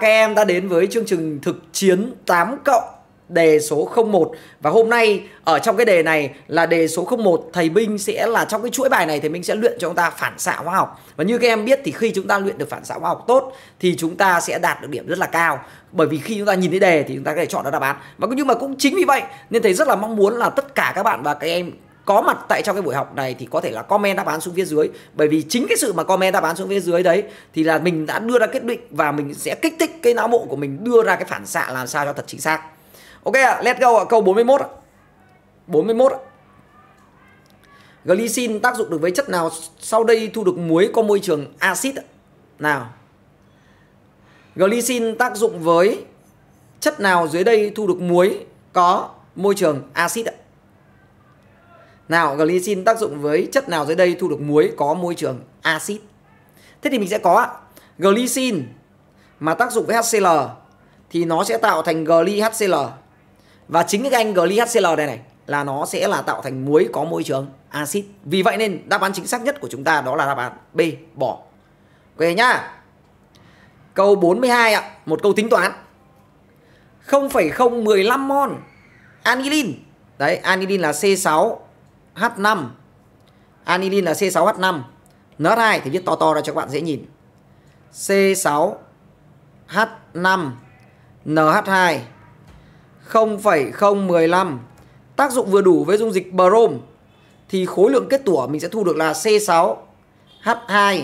các em đã đến với chương trình thực chiến 8 cộng đề số 01 và hôm nay ở trong cái đề này là đề số 01 thầy Minh sẽ là trong cái chuỗi bài này thầy Minh sẽ luyện cho chúng ta phản xạ hóa học. Và như các em biết thì khi chúng ta luyện được phản xạ hóa học tốt thì chúng ta sẽ đạt được điểm rất là cao bởi vì khi chúng ta nhìn thấy đề thì chúng ta có thể chọn ra đáp án. Và nhưng mà cũng chính vì vậy nên thầy rất là mong muốn là tất cả các bạn và các em có mặt tại trong cái buổi học này thì có thể là comment đáp án xuống phía dưới bởi vì chính cái sự mà comment đáp án xuống phía dưới đấy thì là mình đã đưa ra quyết định và mình sẽ kích thích cái não bộ của mình đưa ra cái phản xạ làm sao cho thật chính xác ok ạ let's go ạ à, câu 41 ạ à. 41 ạ glycine tác dụng được với chất nào sau đây thu được muối có môi trường axit nào glycine tác dụng với chất nào dưới đây thu được muối có môi trường axit ạ nào, glycine tác dụng với chất nào dưới đây thu được muối có môi trường axit. Thế thì mình sẽ có glycine mà tác dụng với HCl thì nó sẽ tạo thành glyHCl. Và chính cái anh glyHCl này này là nó sẽ là tạo thành muối có môi trường axit. Vì vậy nên đáp án chính xác nhất của chúng ta đó là đáp án B, bỏ. Ok nhá. Câu 42 ạ, một câu tính toán. 0,015 mol anilin. Đấy, anilin là C6 H5 Anilin là C6H5 NH2 thì viết to to ra cho các bạn dễ nhìn C6H5 NH2 0,015 Tác dụng vừa đủ với dung dịch brom Thì khối lượng kết tủa mình sẽ thu được là C6H2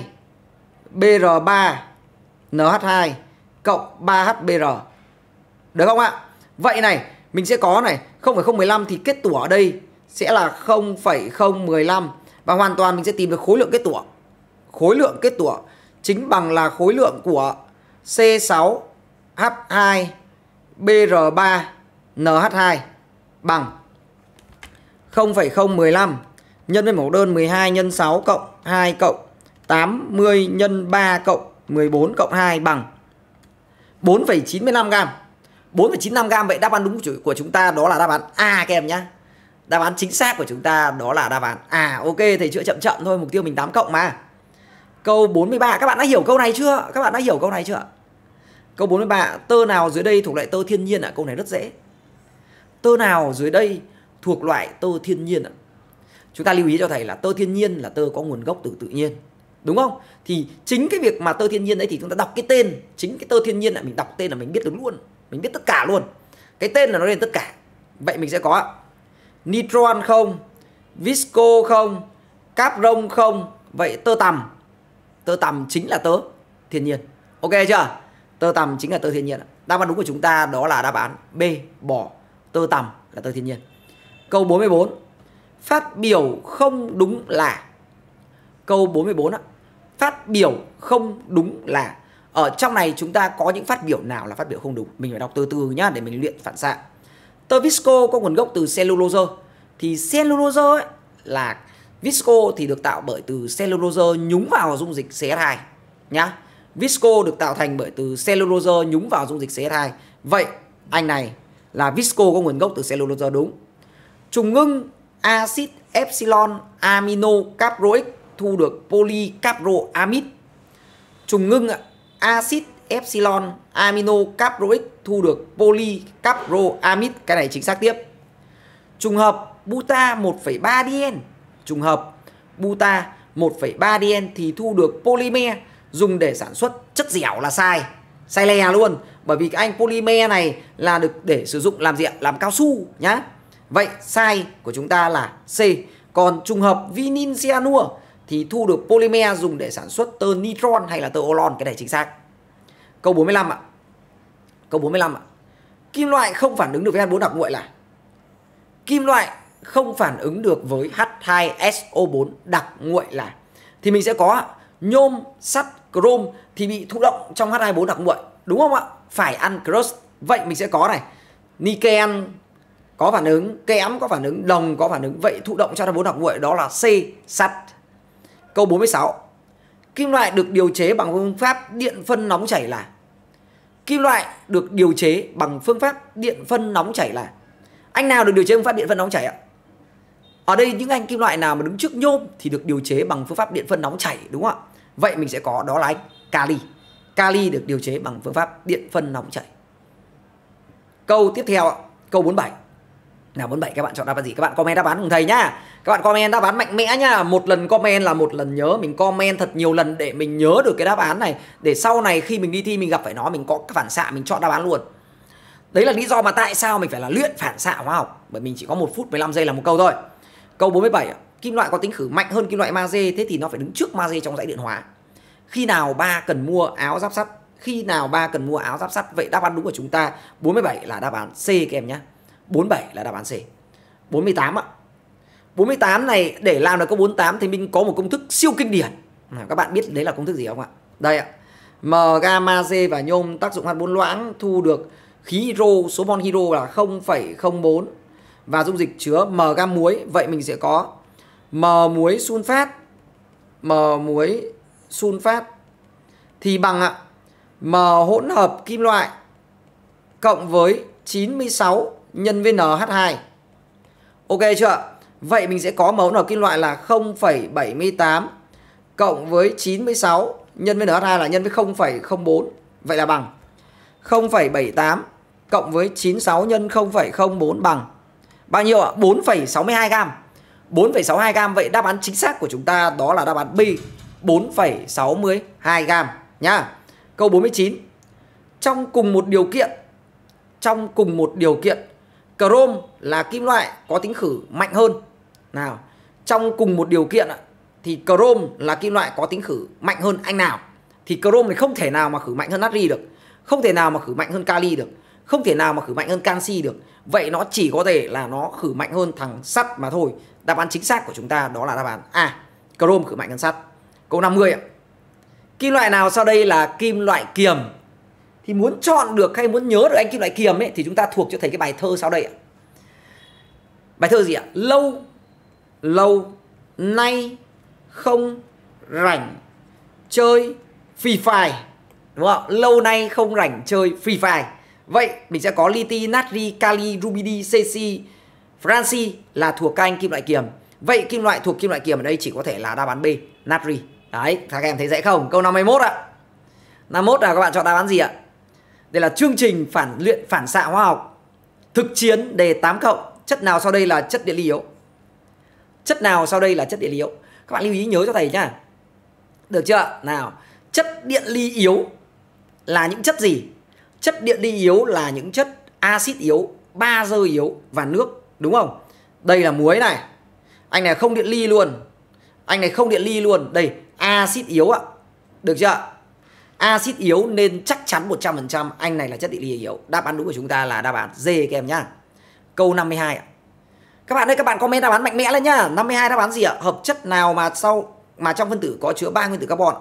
BR3 NH2 cộng 3HBr Được không ạ? Vậy này, mình sẽ có này 0,015 thì kết tủa ở đây sẽ là 0,015 và hoàn toàn mình sẽ tìm được khối lượng kết tủa. Khối lượng kết tủa chính bằng là khối lượng của C6H2BR3NH2 bằng 0,015 nhân với mẫu đơn 12 nhân 6 cộng 2 cộng 80 nhân 3 cộng 14 cộng 2 bằng 4,95 gam. 4,95 gam vậy đáp án đúng của chúng ta đó là đáp án A các em nhé. Đáp án chính xác của chúng ta đó là đáp án À ok thầy chữa chậm chậm thôi Mục tiêu mình 8 cộng mà Câu 43 các bạn đã hiểu câu này chưa Các bạn đã hiểu câu này chưa Câu 43 tơ nào dưới đây thuộc loại tơ thiên nhiên ạ à? Câu này rất dễ Tơ nào dưới đây thuộc loại tơ thiên nhiên ạ à? Chúng ta lưu ý cho thầy là tơ thiên nhiên là tơ có nguồn gốc từ tự nhiên Đúng không? Thì chính cái việc mà tơ thiên nhiên đấy thì chúng ta đọc cái tên Chính cái tơ thiên nhiên là mình đọc tên là mình biết được luôn Mình biết tất cả luôn Cái tên là nó lên tất cả Vậy mình sẽ có nitron không visco không capron không vậy tơ tằm tơ tằm chính là tơ thiên nhiên ok chưa tơ tằm chính là tơ thiên nhiên đáp án đúng của chúng ta đó là đáp án b bỏ tơ tằm là tơ thiên nhiên câu 44 phát biểu không đúng là câu 44 ạ phát biểu không đúng là ở trong này chúng ta có những phát biểu nào là phát biểu không đúng mình phải đọc từ từ nhá để mình luyện phản xạ Tơ visco có nguồn gốc từ cellulose. Thì cellulose ấy là visco thì được tạo bởi từ cellulose nhúng vào dung dịch CH2 nhá. Visco được tạo thành bởi từ cellulose nhúng vào dung dịch CH2. Vậy anh này là visco có nguồn gốc từ cellulose đúng. Trùng ngưng axit epsilon amino caproic thu được polycaproamid. Trùng ngưng axit epsilon amino caproic thu được polycaproamid cái này chính xác tiếp trùng hợp buta 1,3 dien, trùng hợp buta 1,3 dien thì thu được polymer dùng để sản xuất chất dẻo là sai sai lè luôn bởi vì cái anh polymer này là được để sử dụng làm diện làm cao su nhá vậy sai của chúng ta là C còn trùng hợp vinin cyanua thì thu được polymer dùng để sản xuất tơ nitron hay là tơ olon cái này chính xác Câu 45 ạ. Câu 45 ạ. Kim loại không phản ứng được với H4 đặc nguội là kim loại không phản ứng được với H2SO4 đặc nguội là thì mình sẽ có nhôm, sắt, chrome thì bị thụ động trong H24 đặc nguội, đúng không ạ? Phải ăn cross. Vậy mình sẽ có này. Niken có phản ứng, kẽm có phản ứng, đồng có phản ứng. Vậy thụ động cho H24 đặc nguội đó là C, sắt. Câu 46. Kim loại được điều chế bằng phương pháp điện phân nóng chảy là Kim loại được điều chế bằng phương pháp điện phân nóng chảy là Anh nào được điều chế bằng phương pháp điện phân nóng chảy ạ? Ở đây những anh kim loại nào mà đứng trước nhôm thì được điều chế bằng phương pháp điện phân nóng chảy đúng không ạ? Vậy mình sẽ có đó là anh kali. Kali được điều chế bằng phương pháp điện phân nóng chảy. Câu tiếp theo ạ, câu 47. Nào 47 các bạn chọn đáp án gì? Các bạn comment đáp án cùng thầy nhá các bạn comment đáp án mạnh mẽ nhá một lần comment là một lần nhớ mình comment thật nhiều lần để mình nhớ được cái đáp án này để sau này khi mình đi thi mình gặp phải nó mình có phản xạ mình chọn đáp án luôn đấy là lý do mà tại sao mình phải là luyện phản xạ hóa học bởi mình chỉ có một phút 15 giây là một câu thôi câu 47 kim loại có tính khử mạnh hơn kim loại magie thế thì nó phải đứng trước magie trong dãy điện hóa khi nào ba cần mua áo giáp sắt khi nào ba cần mua áo giáp sắt vậy đáp án đúng của chúng ta 47 là đáp án C các em nhé 47 là đáp án C 48 ạ 48 này để làm được có 48 thì mình có một công thức siêu kinh điển. Các bạn biết đấy là công thức gì không ạ? Đây ạ. M, gamma, C và nhôm tác dụng hạt bốn loãng thu được khí hydro, số mol hydro là 0,04 và dung dịch chứa M gam muối. Vậy mình sẽ có M muối sunfat, M muối sunfat thì bằng ạ M hỗn hợp kim loại cộng với 96 nhân với NH2. Ok chưa ạ? Vậy mình sẽ có mẫu nào kim loại là 0,78 cộng với 96 nhân với NH2 là nhân với 0,04. Vậy là bằng 0,78 cộng với 96 nhân 0,04 bằng bao nhiêu ạ? 4,62 gam. 4,62 gam vậy đáp án chính xác của chúng ta đó là đáp án B 4,62 gam nhá. Câu 49. Trong cùng một điều kiện trong cùng một điều kiện Chrome là kim loại có tính khử mạnh hơn. Nào, trong cùng một điều kiện thì Chrome là kim loại có tính khử mạnh hơn anh nào. Thì Chrome thì không thể nào mà khử mạnh hơn natri được. Không thể nào mà khử mạnh hơn kali được. Không thể nào mà khử mạnh hơn canxi được. Vậy nó chỉ có thể là nó khử mạnh hơn thằng sắt mà thôi. Đáp án chính xác của chúng ta đó là đáp án A. À, Chrome khử mạnh hơn sắt. Câu 50 ạ. Kim loại nào sau đây là kim loại kiềm thì muốn chọn được hay muốn nhớ được anh kim loại kiềm ấy thì chúng ta thuộc cho thầy cái bài thơ sau đây ạ bài thơ gì ạ lâu lâu nay không rảnh chơi phì phài đúng không lâu nay không rảnh chơi phì phài vậy mình sẽ có liti natri kali rubidi cc franci là thuộc các anh kim loại kiềm vậy kim loại thuộc kim loại kiềm ở đây chỉ có thể là đáp án b natri đấy các em thấy dễ không câu 51 ạ 51 là các bạn chọn đáp án gì ạ đây là chương trình phản luyện phản xạ hóa học Thực chiến đề 8 cộng Chất nào sau đây là chất địa lý yếu Chất nào sau đây là chất địa lý yếu Các bạn lưu ý nhớ cho thầy nhá Được chưa? Nào Chất điện ly yếu là những chất gì? Chất điện ly yếu là những chất axit yếu, bazơ yếu và nước đúng không? Đây là muối này. Anh này không điện ly luôn. Anh này không điện ly luôn. Đây, axit yếu ạ. Được chưa? axit yếu nên chắc chắn 100% anh này là chất địa ly yếu. Đáp án đúng của chúng ta là đáp án D các em nhá. Câu 52 ạ. Các bạn ơi, các bạn comment đáp án mạnh mẽ lên nhá. 52 đáp án gì ạ? Hợp chất nào mà sau mà trong phân tử có chứa 3 nguyên tử carbon?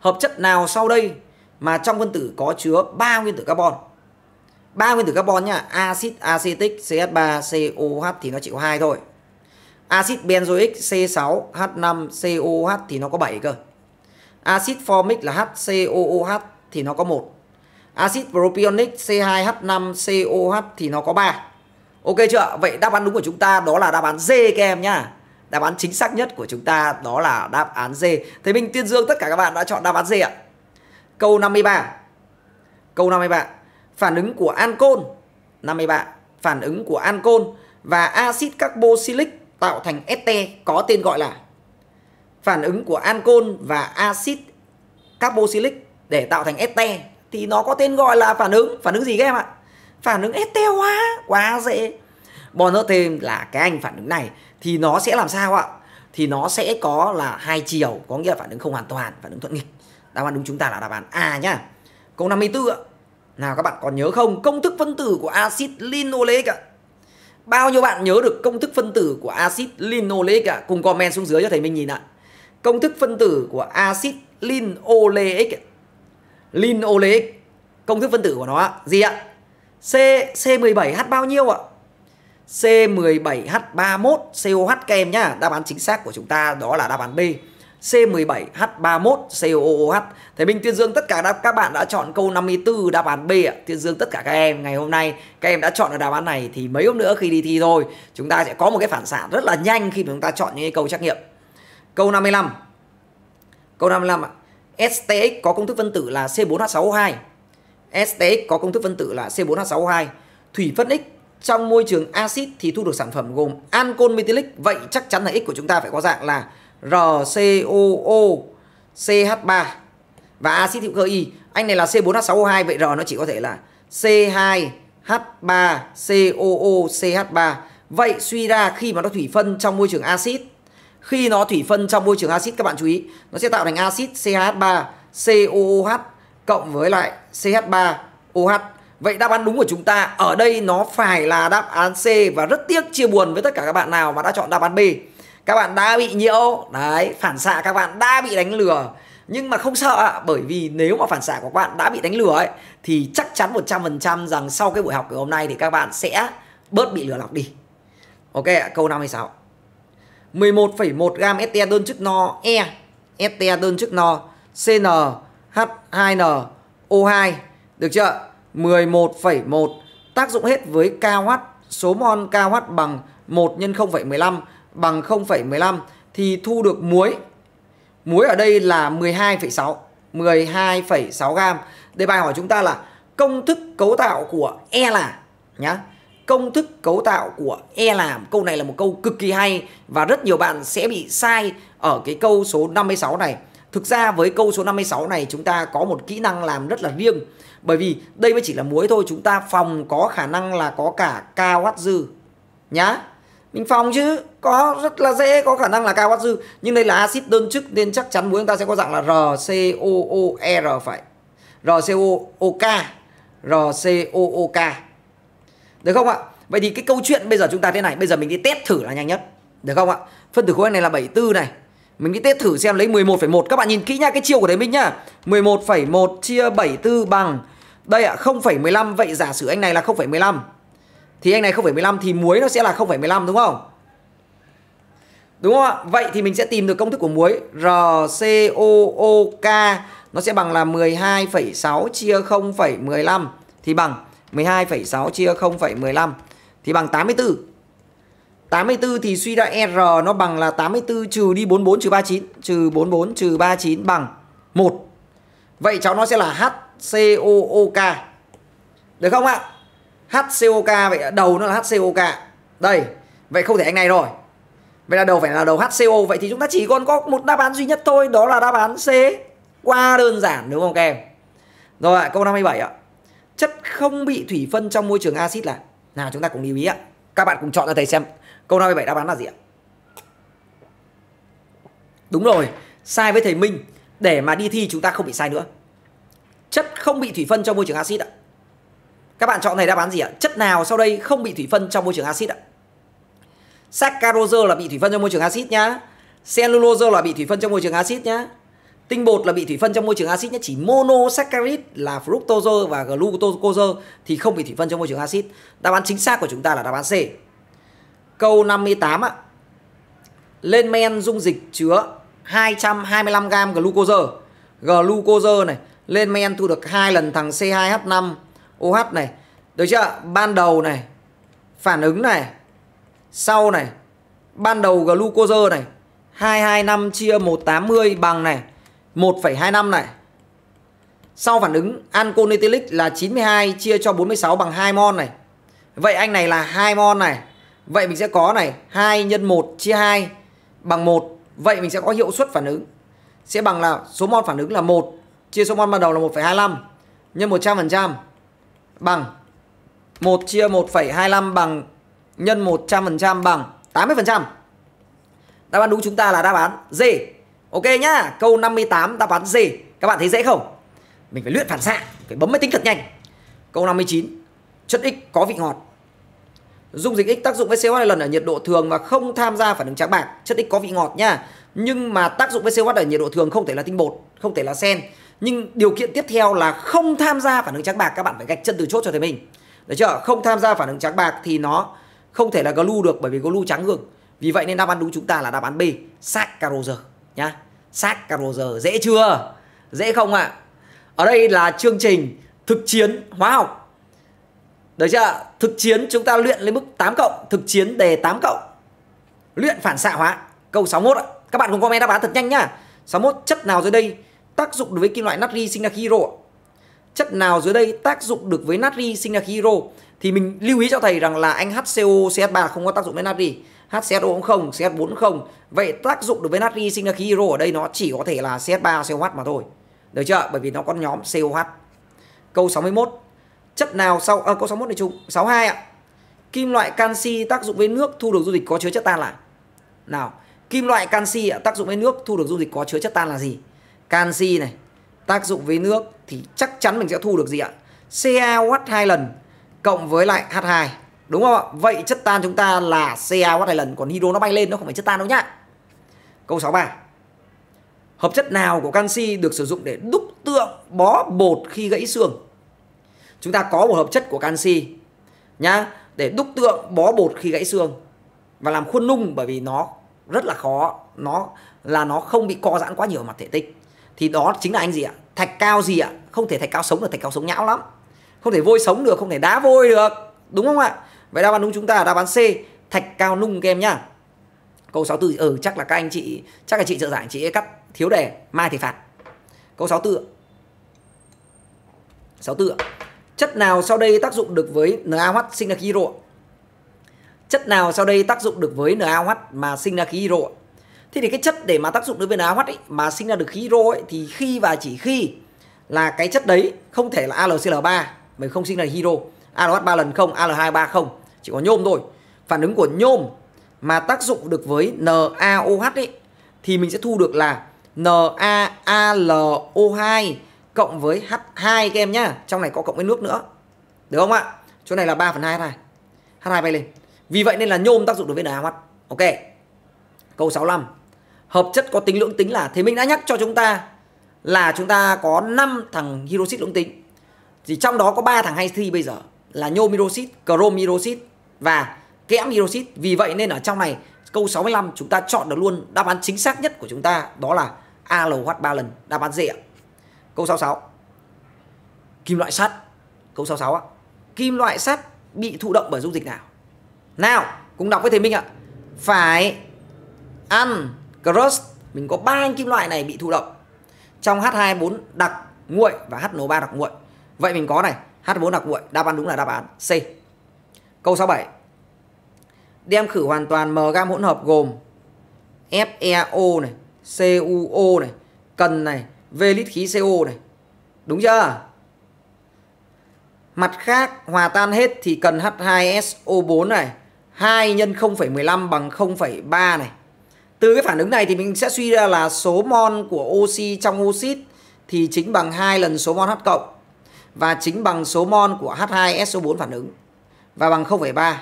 Hợp chất nào sau đây mà trong phân tử có chứa 3 nguyên tử carbon? 3 nguyên tử carbon nhá, axit acetic CH3COH thì nó chỉ có 2 thôi. Axit benzoic C6H5COH thì nó có 7 cơ. Acid formic là HCOOH thì nó có 1. Acid propionic C2H5COH thì nó có 3. Ok chưa? Vậy đáp án đúng của chúng ta đó là đáp án D các em nhá. Đáp án chính xác nhất của chúng ta đó là đáp án D. Thế mình tuyên dương tất cả các bạn đã chọn đáp án D ạ. Câu 53. Câu 53. Phản ứng của ancol 53. Phản ứng của ancol và axit carboxylic tạo thành este có tên gọi là phản ứng của ancol và axit carboxylic để tạo thành este thì nó có tên gọi là phản ứng phản ứng gì các em ạ phản ứng este hóa quá dễ bọn nữa thêm là cái anh phản ứng này thì nó sẽ làm sao ạ thì nó sẽ có là hai chiều có nghĩa là phản ứng không hoàn toàn phản ứng thuận nghịch đáp án đúng chúng ta là đáp án A nhá câu 54 ạ nào các bạn còn nhớ không công thức phân tử của axit linoleic ạ bao nhiêu bạn nhớ được công thức phân tử của axit linoleic ạ cùng comment xuống dưới cho thầy mình nhìn ạ công thức phân tử của axit linoleic linoleic công thức phân tử của nó gì ạ C C17H bao nhiêu ạ C17H31 COH kem nhá đáp án chính xác của chúng ta đó là đáp án B C17H31 COOH Thế Minh Tuyên Dương tất cả các bạn đã chọn câu 54 đáp án B ạ Tuyên Dương tất cả các em ngày hôm nay Các em đã chọn được đáp án này Thì mấy hôm nữa khi đi thi thôi Chúng ta sẽ có một cái phản xạ rất là nhanh Khi chúng ta chọn những cái câu trắc nghiệm Câu 55. Câu 55 ạ. STX có công thức phân tử là C4H6O2. STX có công thức phân tử là C4H6O2. Thủy phân X trong môi trường axit thì thu được sản phẩm gồm ancol methylic. Vậy chắc chắn là X của chúng ta phải có dạng là RCOO CH3 và axit hữu cơ Y. Anh này là C4H6O2 vậy R nó chỉ có thể là C2H3COO CH3. Vậy suy ra khi mà nó thủy phân trong môi trường axit khi nó thủy phân trong môi trường axit các bạn chú ý, nó sẽ tạo thành axit CH3 COOH cộng với lại CH3OH. Vậy đáp án đúng của chúng ta ở đây nó phải là đáp án C và rất tiếc chia buồn với tất cả các bạn nào mà đã chọn đáp án B. Các bạn đã bị nhiễu, đấy, phản xạ các bạn đã bị đánh lừa. Nhưng mà không sợ ạ, bởi vì nếu mà phản xạ của các bạn đã bị đánh lừa ấy thì chắc chắn 100% rằng sau cái buổi học ngày hôm nay thì các bạn sẽ bớt bị lừa lọc đi. Ok ạ, câu 56. 11,1 gam este đơn chức no E, este đơn chức no CN, H2N, O2. Được chưa? 11,1 tác dụng hết với KH, số mol KH bằng 1 nhân 0,15 bằng 0,15 thì thu được muối. Muối ở đây là 12,6, 12,6 gam. Đề bài hỏi chúng ta là công thức cấu tạo của E là nhá công thức cấu tạo của e làm câu này là một câu cực kỳ hay và rất nhiều bạn sẽ bị sai ở cái câu số 56 này thực ra với câu số 56 này chúng ta có một kỹ năng làm rất là riêng bởi vì đây mới chỉ là muối thôi chúng ta phòng có khả năng là có cả kw dư nhá mình phòng chứ có rất là dễ có khả năng là kw dư nhưng đây là axit đơn chức nên chắc chắn muối chúng ta sẽ có dạng là RCOOR phải RCOOK RCOOK được không ạ? Vậy thì cái câu chuyện bây giờ chúng ta thế này, bây giờ mình đi test thử là nhanh nhất. Được không ạ? Phân tử khối này là 74 này. Mình đi test thử xem lấy 11,1 Các bạn nhìn kỹ nha cái chiều của đấy mình nhá 11,1 chia 74 bằng Đây ạ à, 0,15 Vậy giả sử anh này là 0,15 Thì anh này 0,15 thì muối nó sẽ là 0,15 đúng không Đúng không ạ Vậy thì mình sẽ tìm được công thức của muối RCOOK Nó sẽ bằng là 12,6 chia 0,15 Thì bằng 12,6 chia 0,15 thì bằng 84. 84 thì suy ra R nó bằng là 84 trừ đi 44 trừ 39 trừ 44 trừ 39 bằng 1. Vậy cháu nó sẽ là HCOOK. Được không ạ? HCOK vậy đầu nó là HCOK. Đây, vậy không thể anh này rồi. Vậy là đầu phải là đầu HCO Vậy thì chúng ta chỉ còn có một đáp án duy nhất thôi Đó là đáp án C qua đơn giản đúng không các em Rồi ạ câu 57 ạ chất không bị thủy phân trong môi trường axit là nào chúng ta cùng lưu ý ạ. Các bạn cùng chọn cho thầy xem câu 57 đáp án là gì ạ? Đúng rồi, sai với thầy Minh, để mà đi thi chúng ta không bị sai nữa. Chất không bị thủy phân trong môi trường axit ạ. Các bạn chọn thầy đáp án gì ạ? Chất nào sau đây không bị thủy phân trong môi trường axit ạ? Saccharose là bị thủy phân trong môi trường axit nhá. Cellulose là bị thủy phân trong môi trường axit nhá. Tinh bột là bị thủy phân trong môi trường axit nhất chỉ monosaccharide là fructose và glucose thì không bị thủy phân trong môi trường axit. Đáp án chính xác của chúng ta là đáp án C. Câu 58 ạ. Lên men dung dịch chứa 225 g glucose. Glucose này lên men thu được hai lần thằng C2H5OH này. Được chưa? Ban đầu này, phản ứng này, sau này, ban đầu glucose này, 225 chia 180 bằng này 1,2 năm này. Sau phản ứng anconitilic là 92 chia cho 46 bằng 2 mol này. Vậy anh này là 2 mol này. Vậy mình sẽ có này 2 nhân 1 chia 2 bằng 1. Vậy mình sẽ có hiệu suất phản ứng sẽ bằng là số mol phản ứng là 1 chia số mol ban đầu là 1,25 nhân 100% bằng 1 chia 1,25 bằng nhân 100% bằng 80%. Đáp án đúng chúng ta là đáp án D. Ok nhá, câu 58 đáp án gì? Các bạn thấy dễ không? Mình phải luyện phản xạ, phải bấm máy tính thật nhanh. Câu 59, chất X có vị ngọt. Dung dịch X tác dụng với CO2 lần ở nhiệt độ thường và không tham gia phản ứng tráng bạc, chất X có vị ngọt nhá Nhưng mà tác dụng với CO2 ở nhiệt độ thường không thể là tinh bột, không thể là sen. Nhưng điều kiện tiếp theo là không tham gia phản ứng tráng bạc các bạn phải gạch chân từ chốt cho thầy mình. Được chưa? Không tham gia phản ứng tráng bạc thì nó không thể là glu được bởi vì glu trắng ngược. Vì vậy nên đáp án đúng chúng ta là đáp án B, saccharose nhá sát cả giờ dễ chưa dễ không ạ à? ở đây là chương trình thực chiến hóa học được chưa thực chiến chúng ta luyện lên mức 8 cộng thực chiến đề 8 cộng luyện phản xạ hóa câu 61 ạ. các bạn cùng comment đáp án thật nhanh nhá 61 chất nào dưới đây tác dụng đối với kim loại natri sinh ra khí hydro chất nào dưới đây tác dụng được với natri sinh ra khí hydro thì mình lưu ý cho thầy rằng là anh HCO CH3 không có tác dụng với natri HCO0, ch không. Vậy tác dụng đối với natri sinh ra khí hydro ở đây nó chỉ có thể là CH3COH mà thôi. Được chưa? Bởi vì nó có nhóm COH. Câu 61. Chất nào sau à, câu 61 này chung 62 ạ. Kim loại canxi tác dụng với nước thu được dung dịch có chứa chất tan là nào? Kim loại canxi ạ, tác dụng với nước thu được dung dịch có chứa chất tan là gì? Canxi này tác dụng với nước thì chắc chắn mình sẽ thu được gì ạ? CaOH 2 lần cộng với lại H2 Đúng không ạ? Vậy chất tan chúng ta là CA Watt lần còn hydro nó bay lên nó không phải chất tan đâu nhá. Câu 63. Hợp chất nào của canxi được sử dụng để đúc tượng bó bột khi gãy xương? Chúng ta có một hợp chất của canxi nhá để đúc tượng bó bột khi gãy xương và làm khuôn nung bởi vì nó rất là khó, nó là nó không bị co giãn quá nhiều mặt thể tích. Thì đó chính là anh gì ạ? Thạch cao gì ạ? Không thể thạch cao sống được, thạch cao sống nhão lắm. Không thể vôi sống được, không thể đá vôi được. Đúng không ạ? Vậy đáp án đúng chúng ta là đáp án C, thạch cao nung các em nhá. Câu 64 ừ ờ, chắc là các anh chị chắc là chị trợ giảng chị ấy cắt thiếu đề, mai thì phạt. Câu 64. 64. Chất nào sau đây tác dụng được với NaOH sinh ra khí hydro? Chất nào sau đây tác dụng được với NaOH mà sinh ra khí hydro? Thế thì cái chất để mà tác dụng đối với NaOH ấy, mà sinh ra được khí hydro ấy, thì khi và chỉ khi là cái chất đấy không thể là AlCl3 bởi không sinh ra hydro. ALH 3 lần không, AL2 3 không chỉ có nhôm thôi phản ứng của nhôm mà tác dụng được với NaOH ấy, thì mình sẽ thu được là NaAlO2 cộng với H2 các em nhá. Trong này có cộng với nước nữa. Được không ạ? Chỗ này là 3 phần 2 này. H2 bay lên. Vì vậy nên là nhôm tác dụng được với NaOH. Ok. Câu 65. Hợp chất có tính lưỡng tính là thì mình đã nhắc cho chúng ta là chúng ta có 5 thằng hydroxit lưỡng tính. Thì trong đó có 3 thằng hay thi bây giờ là nhôm hydroxit, chrome hydroxit và kẽm hydroxit. Vì vậy nên ở trong này câu 65 chúng ta chọn được luôn đáp án chính xác nhất của chúng ta đó là ALH 3 lần, đáp án d Câu 66. Kim loại sắt. Câu 66 ạ. Kim loại sắt bị thụ động bởi dung dịch nào? Nào, cùng đọc với thầy Minh ạ. Phải ăn crust mình có ba kim loại này bị thụ động trong H24 đặc nguội và HNO3 đặc nguội. Vậy mình có này, H4 đặc nguội, đáp án đúng là đáp án C. Câu 67. Đem khử hoàn toàn m gam hỗn hợp gồm FeO này, CuO này, cần này, V lít khí CO này. Đúng chưa? Mặt khác, hòa tan hết thì cần H2SO4 này, 2 nhân 0,15 bằng 0,3 này. Từ cái phản ứng này thì mình sẽ suy ra là số mol của oxy trong oxit thì chính bằng 2 lần số mol H cộng và chính bằng số mol của H2SO4 phản ứng và bằng 0,3.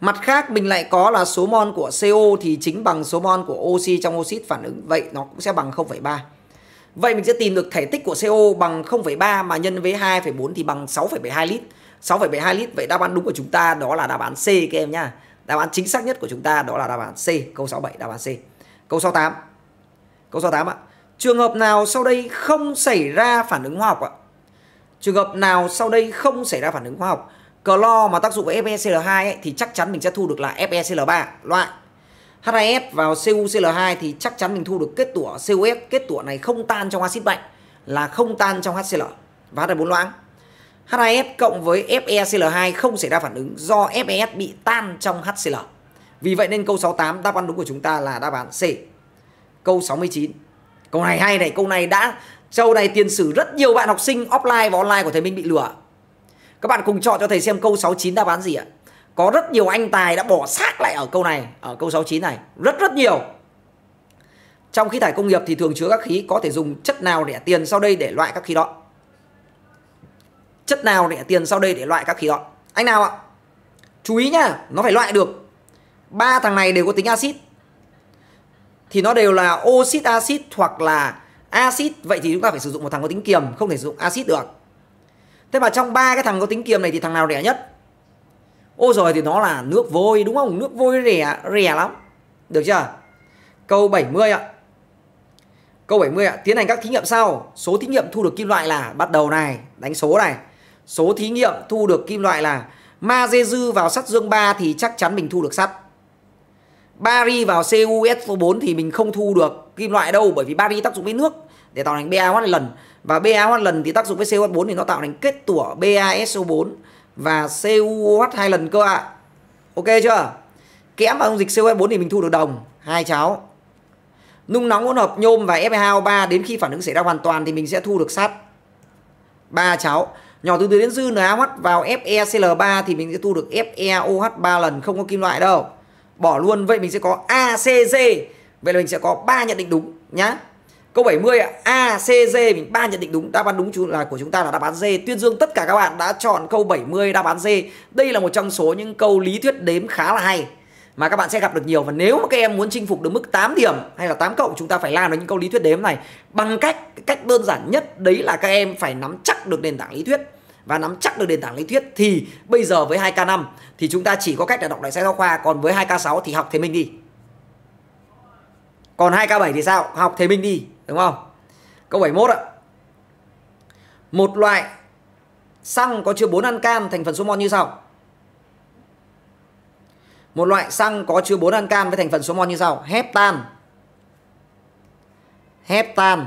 Mặt khác mình lại có là số mol của CO thì chính bằng số mol của oxy trong oxit phản ứng, vậy nó cũng sẽ bằng 0,3. Vậy mình sẽ tìm được thể tích của CO bằng 0,3 mà nhân với 2,4 thì bằng 6,72 lít. 6,72 lít, vậy đáp án đúng của chúng ta đó là đáp án C các em nhá. Đáp án chính xác nhất của chúng ta đó là đáp án C, câu 67 đáp án C. Câu 68. Câu 68 ạ. Trường hợp nào sau đây không xảy ra phản ứng hóa học ạ? Trường hợp nào sau đây không xảy ra phản ứng hóa học? clo mà tác dụng với FeCl2 ấy, thì chắc chắn mình sẽ thu được là FeCl3 loại H2S vào CuCl2 thì chắc chắn mình thu được kết tủa CuF kết tủa này không tan trong axit mạnh là không tan trong HCl và h bốn loãng H2S cộng với FeCl2 không xảy ra phản ứng do FeS bị tan trong HCl vì vậy nên câu 68 đáp án đúng của chúng ta là đáp án C câu 69 câu này hay này câu này đã Châu này tiền sử rất nhiều bạn học sinh offline và online của thầy Minh bị lừa các bạn cùng chọn cho thầy xem câu 69 đáp án gì ạ? Có rất nhiều anh tài đã bỏ xác lại ở câu này, ở câu 69 này, rất rất nhiều. Trong khí thải công nghiệp thì thường chứa các khí có thể dùng chất nào rẻ tiền sau đây để loại các khí đó? Chất nào rẻ tiền sau đây để loại các khí đó? Anh nào ạ? Chú ý nhá, nó phải loại được. Ba thằng này đều có tính axit. Thì nó đều là oxit axit hoặc là axit, vậy thì chúng ta phải sử dụng một thằng có tính kiềm, không thể sử dụng axit được thế mà trong ba cái thằng có tính kiềm này thì thằng nào rẻ nhất ô rồi thì nó là nước vôi đúng không nước vôi rẻ rẻ lắm được chưa câu 70 ạ câu 70 ạ tiến hành các thí nghiệm sau số thí nghiệm thu được kim loại là bắt đầu này đánh số này số thí nghiệm thu được kim loại là magie dư vào sắt dương 3 thì chắc chắn mình thu được sắt Bari vào CuS4 thì mình không thu được kim loại đâu bởi vì Bari tác dụng với nước để tạo thành BA hóa lần và BA hóa lần thì tác dụng với COH4 thì nó tạo thành kết tủa BaSO4 và CuOH hai lần cơ ạ. À. Ok chưa? Kẽm vào dung dịch CoH4 thì mình thu được đồng hai cháo. Nung nóng hỗn hợp nhôm và Fe2O3 đến khi phản ứng xảy ra hoàn toàn thì mình sẽ thu được sắt ba cháo. Nhỏ từ từ đến dư NaOH vào FeCl3 thì mình sẽ thu được FeOH 3 lần không có kim loại đâu. Bỏ luôn vậy mình sẽ có ACG. Vậy là mình sẽ có ba nhận định đúng nhá. Câu 70 ạ, A, C, D mình ba nhận định đúng, đáp án đúng là của chúng ta là đáp án D. Tuyên dương tất cả các bạn đã chọn câu 70 đáp án D. Đây là một trong số những câu lý thuyết đếm khá là hay mà các bạn sẽ gặp được nhiều và nếu mà các em muốn chinh phục được mức 8 điểm hay là 8 cộng chúng ta phải làm được những câu lý thuyết đếm này bằng cách cách đơn giản nhất đấy là các em phải nắm chắc được nền tảng lý thuyết và nắm chắc được nền tảng lý thuyết thì bây giờ với 2K5 thì chúng ta chỉ có cách là đọc lại sách giáo khoa còn với 2K6 thì học thế mình đi. Còn 2K7 thì sao? Học thế mình đi đúng không câu 71 ạ một loại xăng có chứa 4 can thành phần số mol như sau một loại xăng có chứa 4 can với thành phần số mol như sau heptan heptan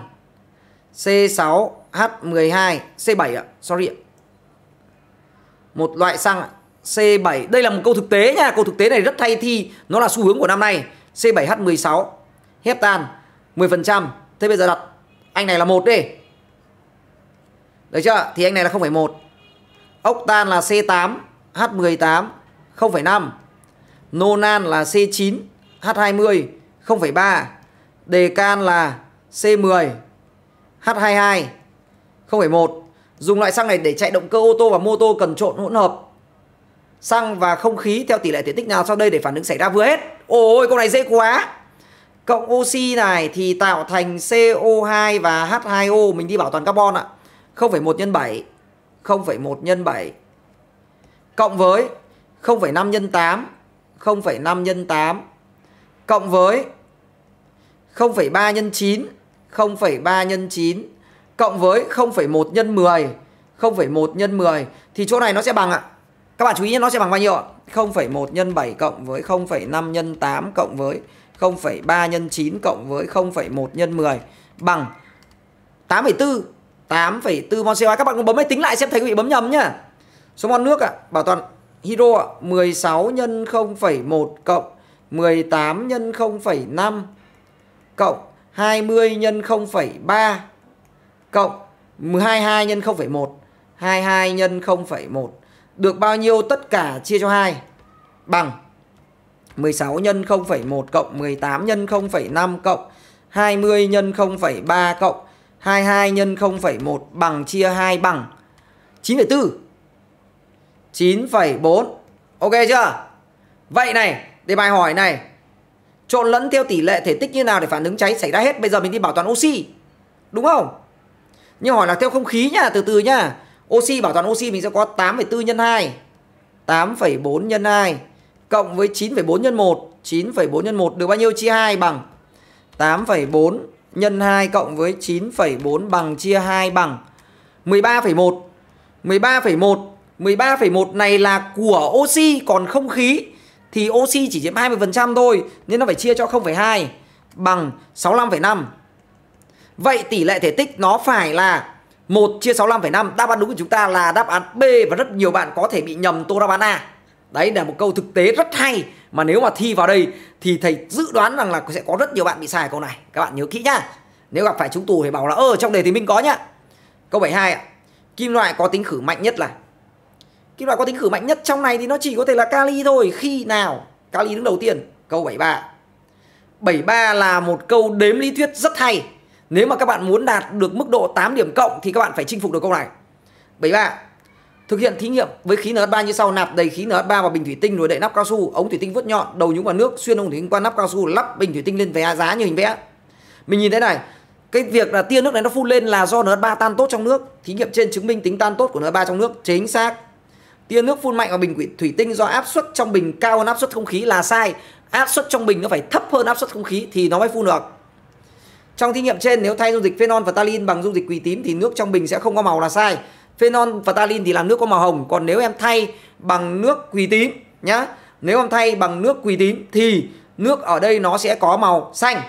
C6H12 C7 ạ sorry ạ một loại xăng C7 đây là một câu thực tế nha câu thực tế này rất hay thi nó là xu hướng của năm nay C7H16 heptan 10% Thế bây giờ đặt anh này là một đi. Được chưa? Thì anh này là 0,1. Octan là C8, H18, 0,5. Nonan là C9, H20, 0,3. Decan là C10, H22, 0,1. Dùng loại xăng này để chạy động cơ ô tô và mô tô cần trộn hỗn hợp xăng và không khí theo tỷ lệ thể tích nào sau đây để phản ứng xảy ra vừa hết. Ôi, con này dễ quá. Cộng oxy này thì tạo thành CO2 và H2O Mình đi bảo toàn carbon ạ 0,1 nhân 7 0,1 nhân 7 Cộng với 0,5 nhân 8 0,5 nhân 8 Cộng với 0,3 nhân 9 0,3 nhân 9 Cộng với 0,1 nhân 10 0,1 nhân 10 Thì chỗ này nó sẽ bằng ạ Các bạn chú ý nhé nó sẽ bằng bao nhiêu ạ 0,1 nhân 7 cộng với 0,5 nhân 8 cộng với 0,3 nhân 9 cộng với 0,1 nhân 10 bằng 8,4 8,4 mol CO2 các bạn cũng bấm máy tính lại xem thấy quý vị bấm nhầm nhá. Số mol nước ạ, à, bảo toàn hydro ạ, à, 16 nhân 0,1 cộng 18 nhân 0,5 cộng 20 nhân 0,3 cộng 22 nhân 0,1 22 nhân 0,1 được bao nhiêu tất cả chia cho 2 bằng 16 nhân 0,1 cộng 18 nhân 0,5 cộng 20 nhân 0,3 cộng 22 nhân 0,1 bằng chia 2 bằng 9,4 9,4 Ok chưa? Vậy này, để bài hỏi này Trộn lẫn theo tỷ lệ thể tích như nào để phản ứng cháy xảy ra hết Bây giờ mình đi bảo toàn oxy Đúng không? Nhưng hỏi là theo không khí nha, từ từ nha Oxy, bảo toàn oxy mình sẽ có 8,4 nhân 2 8,4 nhân 2 cộng với 9,4 nhân 1. 9,4 nhân 1 được bao nhiêu chia 2 bằng 8,4 nhân 2 cộng với 9,4 bằng chia 2 bằng 13,1. 13,1 13,1 này là của oxy còn không khí thì oxy chỉ chiếm 20% thôi nên nó phải chia cho 0,2 bằng 65,5. Vậy tỷ lệ thể tích nó phải là 1 chia 65,5 Đáp án đúng của chúng ta là đáp án B Và rất nhiều bạn có thể bị nhầm tô đáp án A đấy là một câu thực tế rất hay mà nếu mà thi vào đây thì thầy dự đoán rằng là sẽ có rất nhiều bạn bị sai câu này các bạn nhớ kỹ nhá nếu gặp phải chúng tù thì bảo là ơ ờ, trong đề thì mình có nhá câu 72 ạ kim loại có tính khử mạnh nhất là kim loại có tính khử mạnh nhất trong này thì nó chỉ có thể là kali thôi khi nào kali đứng đầu tiên câu 73 73 là một câu đếm lý thuyết rất hay nếu mà các bạn muốn đạt được mức độ 8 điểm cộng thì các bạn phải chinh phục được câu này 73 Thực hiện thí nghiệm với khí NH3 như sau: nạp đầy khí NH3 vào bình thủy tinh rồi đậy nắp cao su, ống thủy tinh vuốt nhọn, đầu nhúng vào nước, xuyên ống thủy tinh qua nắp cao su, lắp bình thủy tinh lên vé giá như hình vẽ. Mình nhìn thấy này, cái việc là tia nước này nó phun lên là do NH3 tan tốt trong nước. Thí nghiệm trên chứng minh tính tan tốt của NH3 trong nước chính xác. Tia nước phun mạnh vào bình thủy tinh do áp suất trong bình cao hơn áp suất không khí là sai. Áp suất trong bình nó phải thấp hơn áp suất không khí thì nó mới phun được. Trong thí nghiệm trên nếu thay dung dịch phenol và talin bằng dung dịch quỳ tím thì nước trong bình sẽ không có màu là sai phenol và tanin thì là nước có màu hồng còn nếu em thay bằng nước quỳ tím nhá nếu em thay bằng nước quỳ tím thì nước ở đây nó sẽ có màu xanh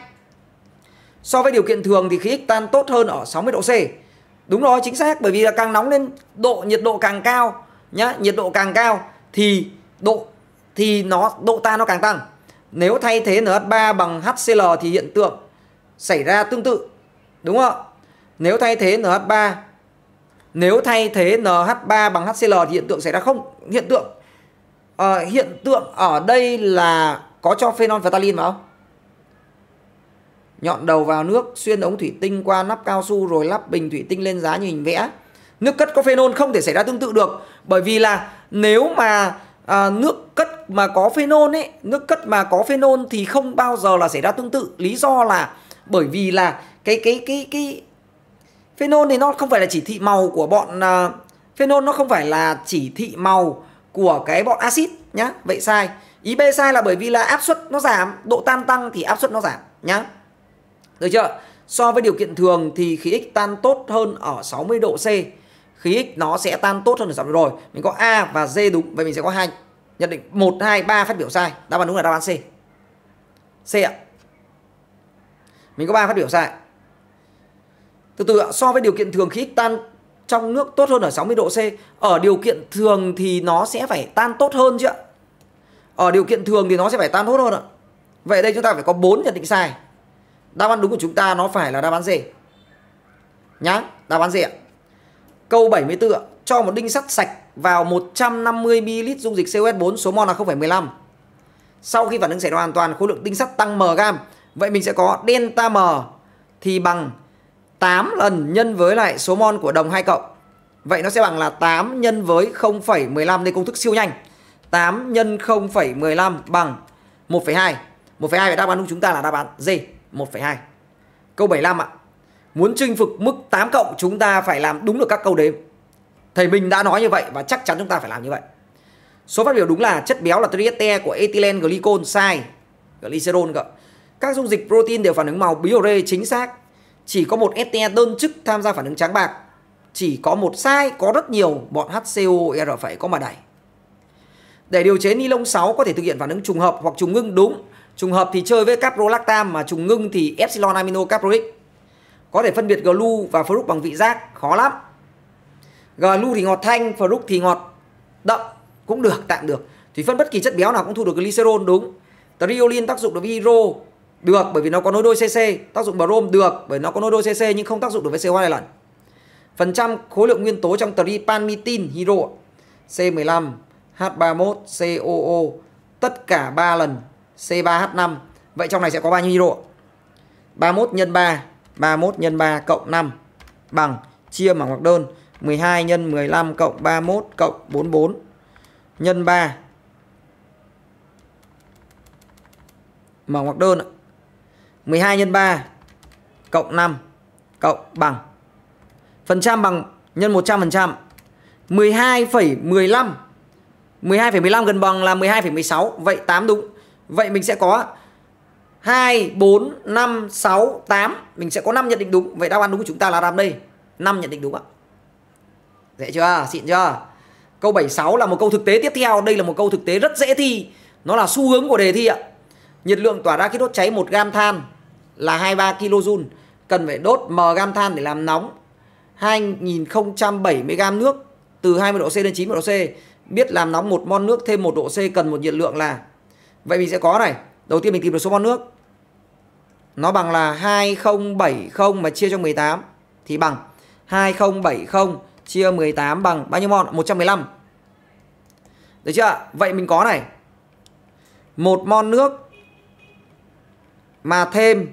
so với điều kiện thường thì khí tan tốt hơn ở 60 độ C đúng rồi chính xác bởi vì là càng nóng lên độ nhiệt độ càng cao nhá nhiệt độ càng cao thì độ thì nó độ tan nó càng tăng nếu thay thế NH3 bằng HCl thì hiện tượng xảy ra tương tự đúng không nếu thay thế NH3 nếu thay thế NH3 bằng HCl thì hiện tượng xảy ra không? Hiện tượng uh, hiện tượng ở đây là có cho phenol và phtalin vào không? Nhọn đầu vào nước, xuyên ống thủy tinh qua nắp cao su rồi lắp bình thủy tinh lên giá như hình vẽ. Nước cất có phenol không thể xảy ra tương tự được bởi vì là nếu mà à, nước cất mà có phenol ấy, nước cất mà có phenol thì không bao giờ là xảy ra tương tự. Lý do là bởi vì là cái cái cái cái Phenol thì nó không phải là chỉ thị màu của bọn à, phenol nó không phải là chỉ thị màu của cái bọn axit nhá. Vậy sai. Ý B sai là bởi vì là áp suất nó giảm, độ tan tăng thì áp suất nó giảm nhá. Được chưa? So với điều kiện thường thì khí X tan tốt hơn ở 60 độ C. Khí X nó sẽ tan tốt hơn ở 60 độ rồi. Mình có A và D đúng, vậy mình sẽ có hai nhận định 1 2 3 phát biểu sai. Đáp án đúng là đáp án C. C ạ. Mình có 3 phát biểu sai. Từ từ ạ, so với điều kiện thường khí tan trong nước tốt hơn ở 60 độ C. Ở điều kiện thường thì nó sẽ phải tan tốt hơn chứ ạ. Ở điều kiện thường thì nó sẽ phải tan tốt hơn ạ. Vậy đây chúng ta phải có 4 nhận định sai. Đáp án đúng của chúng ta nó phải là đáp án gì Nhá, đáp án gì ạ. Câu 74 ạ. Cho một đinh sắt sạch vào 150ml dung dịch COS4 số mol là 0,15. Sau khi phản ứng xảy ra hoàn toàn khối lượng tinh sắt tăng m gam, vậy mình sẽ có delta m thì bằng 8 lần nhân với lại số mol của đồng 2 cộng. Vậy nó sẽ bằng là 8 nhân với 0,15 đây công thức siêu nhanh. 8 nhân 0,15 bằng 1,2. 1,2 về đáp án của chúng ta là đáp án D, 1,2. Câu 75 ạ. Muốn chinh phục mức 8 cộng chúng ta phải làm đúng được các câu đếm. Thầy mình đã nói như vậy và chắc chắn chúng ta phải làm như vậy. Số phát biểu đúng là chất béo là trieste của ethylene glycol sai. Glycerol cơ. Các dung dịch protein đều phản ứng màu biore chính xác chỉ có một STE đơn chức tham gia phản ứng trắng bạc chỉ có một sai có rất nhiều bọn HCOR phải có mà đẩy để điều chế ni lông 6 có thể thực hiện phản ứng trùng hợp hoặc trùng ngưng đúng trùng hợp thì chơi với caprolactam mà trùng ngưng thì epsilon amino caproic có thể phân biệt glu và fruct bằng vị giác khó lắm glu thì ngọt thanh fruct thì ngọt đậm cũng được tạm được thì phân bất kỳ chất béo nào cũng thu được glycerol đúng triolin tác dụng đối với hydro được bởi vì nó có nối đôi CC, tác dụng brom được bởi nó có nối đôi CC nhưng không tác dụng được với CO2 đài lỏng. Phần trăm khối lượng nguyên tố trong tripanmitin hydro C15, H31, COO tất cả 3 lần C3H5. Vậy trong này sẽ có bao nhiêu hydro? 31 nhân 3, 31 nhân 3 cộng 5 bằng chia mở ngoặc đơn 12 nhân 15 cộng 31 cộng 44 nhân 3 mở ngoặc đơn ạ. 12 nhân 3 cộng 5 cộng bằng phần trăm bằng nhân 100%. 12,15 12,15 gần bằng là 12,16 Vậy 8 đúng Vậy mình sẽ có 2, 4, 5, 6, 8 Mình sẽ có 5 nhận định đúng Vậy đáp án đúng của chúng ta là đáp đây 5 nhận định đúng ạ Dễ chưa? Xịn chưa? Câu 76 là một câu thực tế tiếp theo Đây là một câu thực tế rất dễ thi Nó là xu hướng của đề thi ạ Nhiệt lượng tỏa ra khi đốt cháy 1 gam than là 23 kJ cần phải đốt m gam than để làm nóng 2070 gam nước từ 20 độ C đến 90 độ C biết làm nóng một mol nước thêm một độ C cần một nhiệt lượng là vậy mình sẽ có này đầu tiên mình tìm được số mol nước nó bằng là 2070 mà chia cho 18 thì bằng 2070 chia 18 bằng bao nhiêu mol 115 được chưa vậy mình có này một mol nước mà thêm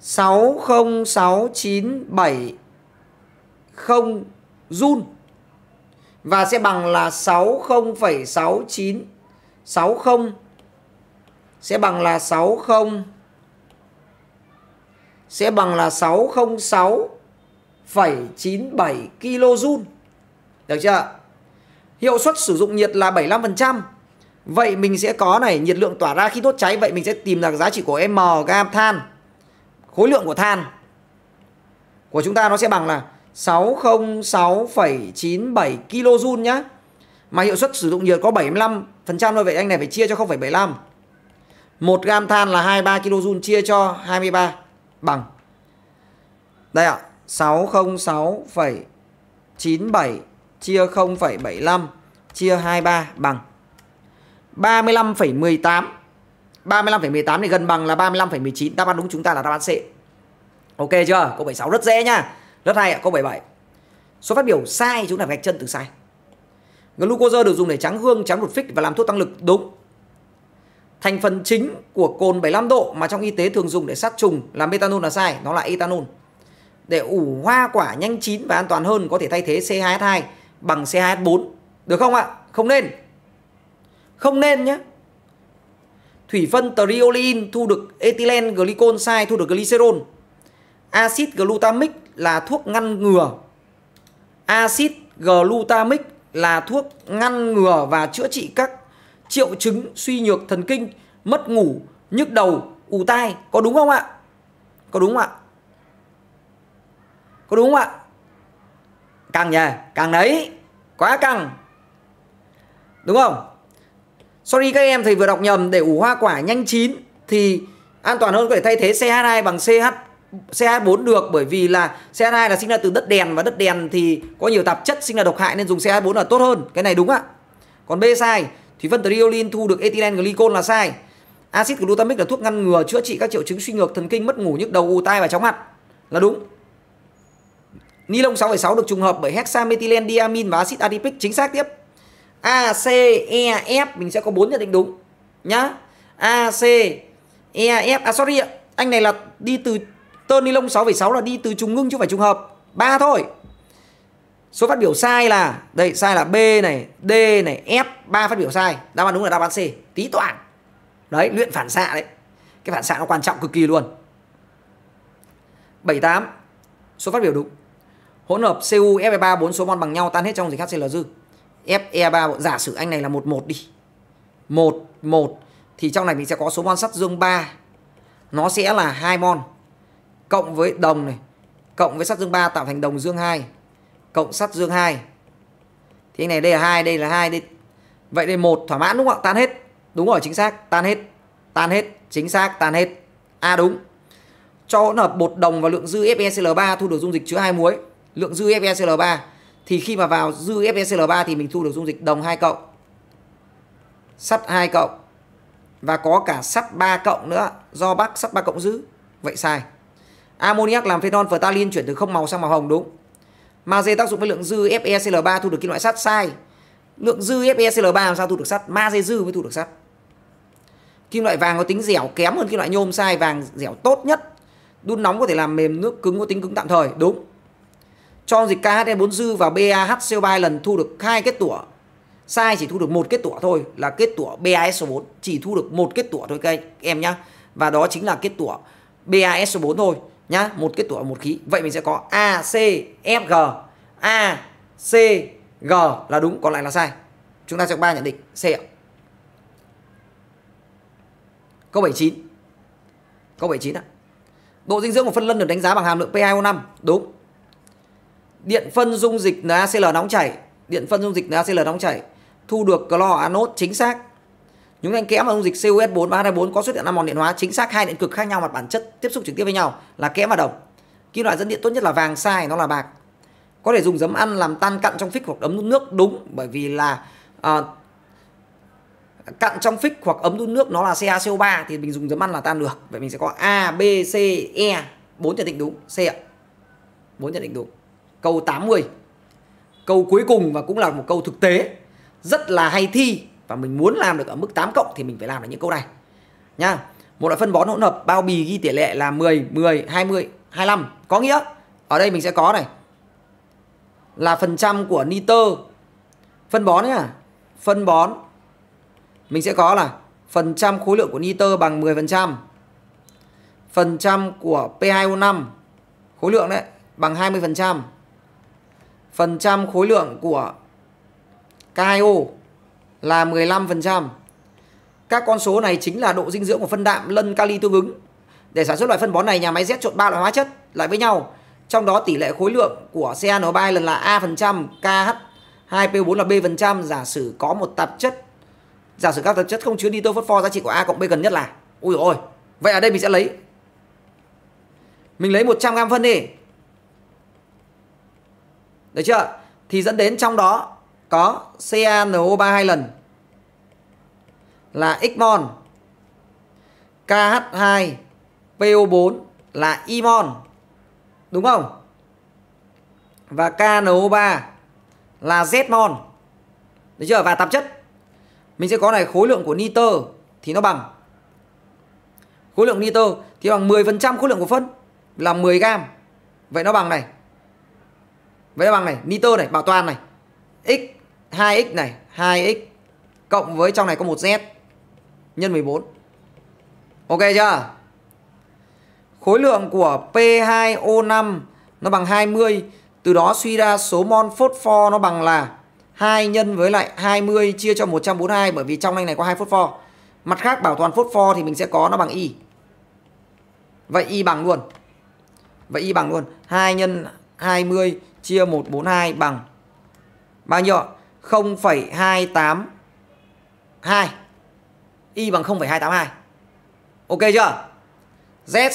60697 0 Jun và sẽ bằng là 60,69 60 sẽ bằng là 60 sẽ bằng là 606,97 kJ. Được chưa? Hiệu suất sử dụng nhiệt là 75%. Vậy mình sẽ có này nhiệt lượng tỏa ra khi đốt cháy vậy mình sẽ tìm được giá trị của m gam than khối lượng của than của chúng ta nó sẽ bằng là 606,97 kJ nhá. Mà hiệu suất sử dụng nhiệt có 75% thôi vậy anh này phải chia cho 0,75. 1 gam than là 23 kJ chia cho 23 bằng Đây ạ, 606,97 chia 0,75 chia 23 bằng 35,18 35,18 thì gần bằng là 35,19 Đáp án đúng chúng ta là đáp án C Ok chưa? Câu 76 rất dễ nhá Rất hay ạ, câu 77 Số phát biểu sai chúng ta gạch chân từ sai Glucose được dùng để trắng hương, trắng đột phích và làm thuốc tăng lực Đúng Thành phần chính của cồn 75 độ mà trong y tế thường dùng để sát trùng là metanol là sai, nó là ethanol. Để ủ hoa quả nhanh chín và an toàn hơn có thể thay thế C2H2 bằng C2H4. Được không ạ? Không nên. Không nên nhé. Thủy phân triolin thu được ethylene glycol sai thu được glycerol. Acid glutamic là thuốc ngăn ngừa. Acid glutamic là thuốc ngăn ngừa và chữa trị các triệu chứng suy nhược thần kinh, mất ngủ, nhức đầu, ù tai, có đúng không ạ? Có đúng không ạ? Có đúng không ạ? Càng nhà, càng đấy. Quá căng. Đúng không? Sorry các em thầy vừa đọc nhầm để ủ hoa quả nhanh chín thì an toàn hơn có thể thay thế CH2 bằng CH CH4 được bởi vì là CH2 là sinh ra từ đất đèn và đất đèn thì có nhiều tạp chất sinh ra độc hại nên dùng CH4 là tốt hơn. Cái này đúng ạ. Còn B sai. Thủy phân triolin thu được ethylene glycol là sai. Acid glutamic là thuốc ngăn ngừa chữa trị các triệu chứng suy ngược thần kinh, mất ngủ, nhức đầu, ù tai và chóng mặt. Là đúng. Ni lông 6,6 được trùng hợp bởi hexamethylene diamin và axit adipic chính xác tiếp. A C E F mình sẽ có bốn nhận định đúng nhá. A C E F à sorry ạ. Anh này là đi từ tơn ni lông 6,6 là đi từ trùng ngưng chứ không phải trùng hợp. ba thôi. Số phát biểu sai là đây sai là B này, D này, F ba phát biểu sai. Đáp án đúng là đáp án C, tí toản. Đấy, luyện phản xạ đấy. Cái phản xạ nó quan trọng cực kỳ luôn. 78 số phát biểu đúng. Hỗn hợp CU F3 4 số mol bằng nhau tan hết trong dịch HCl dư. FE3 giả sử anh này là 11 đi. 1 1 thì trong này mình sẽ có số mol sắt dương 3. Nó sẽ là 2 mol cộng với đồng này, cộng với sắt dương 3 tạo thành đồng dương 2, cộng sắt dương 2. Thì anh này đây là 2, đây là 2 đây. Vậy đây 1 thỏa mãn đúng không ạ? Tan hết. Đúng rồi, chính xác, tan hết. Tan hết, chính xác, tan hết. A à, đúng. Cho hỗn hợp bột đồng và lượng dư FeCl3 thu được dung dịch chứa hai muối. Lượng dư FeCl3 thì khi mà vào dư FECL3 thì mình thu được dung dịch đồng 2 cộng sắt 2 cộng và có cả sắt 3 cộng nữa do bắc sắt 3 cộng dư vậy sai ammoniac làm phenol phtalin chuyển từ không màu sang màu hồng đúng magie tác dụng với lượng dư FeCl3 thu được kim loại sắt sai lượng dư FeCl3 làm sao thu được sắt magie dư mới thu được sắt kim loại vàng có tính dẻo kém hơn kim loại nhôm sai vàng dẻo tốt nhất đun nóng có thể làm mềm nước cứng có tính cứng tạm thời đúng cho dịch KHE4 dư và BAHCO3 lần thu được hai kết tủa sai chỉ thu được một kết tủa thôi là kết tủa BASO4 chỉ thu được một kết tủa thôi các em nhá và đó chính là kết tủa BASO4 thôi nhá một kết tủa một khí vậy mình sẽ có ACFG, C A C G là đúng còn lại là sai chúng ta sẽ có ba nhận định C ạ câu 79 câu 79 ạ độ dinh dưỡng của phân lân được đánh giá bằng hàm lượng p 2 o 5 đúng điện phân dung dịch NaCl nóng chảy điện phân dung dịch NaCl nóng chảy thu được clo anốt chính xác những anh kẽm và dung dịch CuS4 324 có xuất hiện 5 mòn điện hóa chính xác hai điện cực khác nhau mặt bản chất tiếp xúc trực tiếp với nhau là kẽm và đồng kim loại dẫn điện tốt nhất là vàng sai nó là bạc có thể dùng giấm ăn làm tan cặn trong phích hoặc ấm đun nước đúng bởi vì là à, cặn trong phích hoặc ấm đun nước nó là CaCO3 thì mình dùng giấm ăn là tan được vậy mình sẽ có A B C E bốn nhận định đúng C ạ bốn nhận định đúng câu 80. Câu cuối cùng và cũng là một câu thực tế rất là hay thi và mình muốn làm được ở mức 8 cộng thì mình phải làm được những câu này. Nha. Một loại phân bón hỗn hợp bao bì ghi tỷ lệ là 10, 10, 20, 25 có nghĩa ở đây mình sẽ có này là phần trăm của nitơ phân bón nhá. Phân bón mình sẽ có là phần trăm khối lượng của nitơ bằng 10%. Phần trăm của P2O5 khối lượng đấy bằng 20% phần trăm khối lượng của K2O là 15%. Các con số này chính là độ dinh dưỡng của phân đạm lân kali tương ứng. Để sản xuất loại phân bón này, nhà máy Z trộn ba loại hóa chất lại với nhau. Trong đó tỷ lệ khối lượng của CN3 lần là A phần trăm, kh 2 po 4 là B phần trăm. Giả sử có một tạp chất, giả sử các tạp chất không chứa nitơ phốt pho giá trị của A cộng B gần nhất là. Ui ôi, vậy ở đây mình sẽ lấy. Mình lấy 100g phân đi. Được chưa? Thì dẫn đến trong đó có CaNO3 hai lần là xmon, KH2PO4 là imon. Đúng không? Và KNO3 là zmon. Được chưa? Và tạp chất mình sẽ có này khối lượng của nitơ thì nó bằng khối lượng nitơ thì bằng 10% khối lượng của phân là 10 gram. Vậy nó bằng này với bằng này nitơ này bảo toàn này x 2x này 2x cộng với trong này có một z nhân 14 ok chưa khối lượng của P2O5 nó bằng 20 từ đó suy ra số mol phosphor nó bằng là 2 nhân với lại 20 chia cho 142 bởi vì trong anh này có hai phosphor mặt khác bảo toàn phosphor thì mình sẽ có nó bằng y vậy y bằng luôn vậy y bằng luôn 2 nhân 20 chia 142 bằng bao nhiêu 0,282 y bằng 0,282 ok chưa z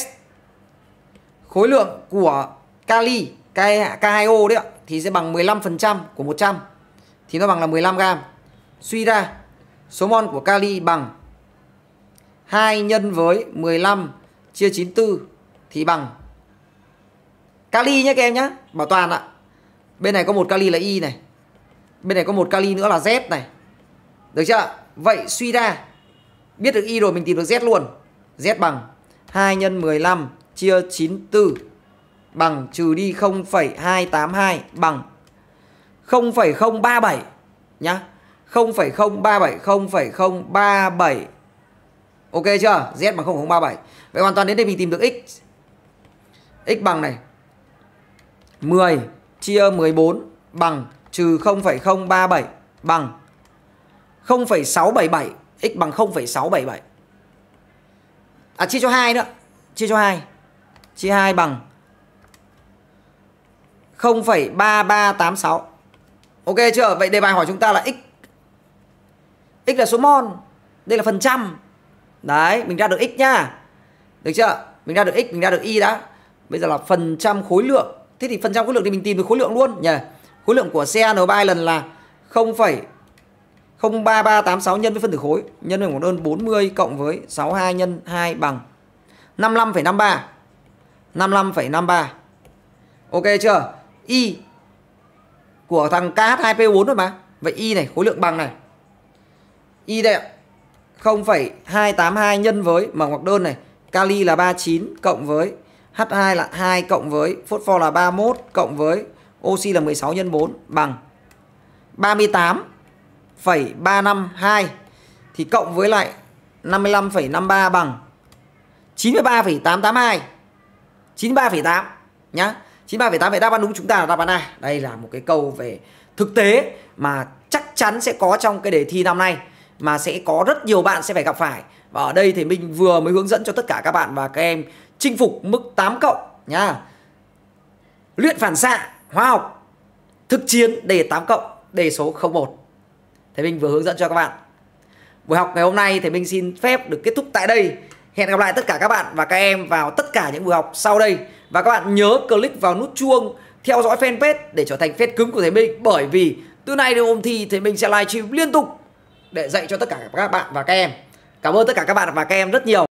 khối lượng của kali K2O đấy ạ thì sẽ bằng 15% của 100 thì nó bằng là 15 gram suy ra số mol của kali bằng 2 nhân với 15 chia 94 thì bằng kali nhé các em nhé bảo toàn ạ Bên này có một kali là Y này. Bên này có một kali nữa là Z này. Được chưa? Vậy suy ra biết được Y rồi mình tìm được Z luôn. Z bằng 2 x 15 chia 94 bằng trừ đi 0,282 bằng 0,037 nhá. 0,037 0,037 Ok chưa? Z bằng 0,037 Vậy hoàn toàn đến đây mình tìm được X X bằng này 10 chia 14 bằng trừ 0,037 bằng 0,677 x bằng 0,677. À chia cho 2 nữa, chia cho 2. Chia 2 bằng 0,3386. Ok chưa? Vậy đề bài hỏi chúng ta là x x là số mol, đây là phần trăm. Đấy, mình ra được x nhá. Được chưa? Mình ra được x, mình ra được y đã. Bây giờ là phần trăm khối lượng thế thì phần trăm khối lượng thì mình tìm được khối lượng luôn nhỉ khối lượng của xe n 3 lần là 0,03386 nhân với phân tử khối nhân với một đơn 40 cộng với 62 nhân 2 bằng 55,53 55,53 ok chưa y của thằng KH2P4 rồi mà vậy y này khối lượng bằng này y đây 0,282 nhân với mà ngoặc đơn này kali là 39 cộng với H2 là 2 cộng với phốt pho là 31 cộng với oxy là 16 x 4 bằng 38,352 thì cộng với lại 55,53 bằng 93,882. 93,8 nhá. 93,8 vậy đáp án đúng chúng ta là đáp án A. Đây là một cái câu về thực tế mà chắc chắn sẽ có trong cái đề thi năm nay mà sẽ có rất nhiều bạn sẽ phải gặp phải. Và ở đây thì mình vừa mới hướng dẫn cho tất cả các bạn và các em chinh phục mức 8 cộng nha. Luyện phản xạ, hóa học, thực chiến đề 8 cộng, đề số 01. Thế mình vừa hướng dẫn cho các bạn. Buổi học ngày hôm nay thì mình xin phép được kết thúc tại đây. Hẹn gặp lại tất cả các bạn và các em vào tất cả những buổi học sau đây. Và các bạn nhớ click vào nút chuông theo dõi fanpage để trở thành fan cứng của thầy Minh bởi vì từ nay đến hôm thi thì mình sẽ livestream liên tục để dạy cho tất cả các bạn và các em. Cảm ơn tất cả các bạn và các em rất nhiều.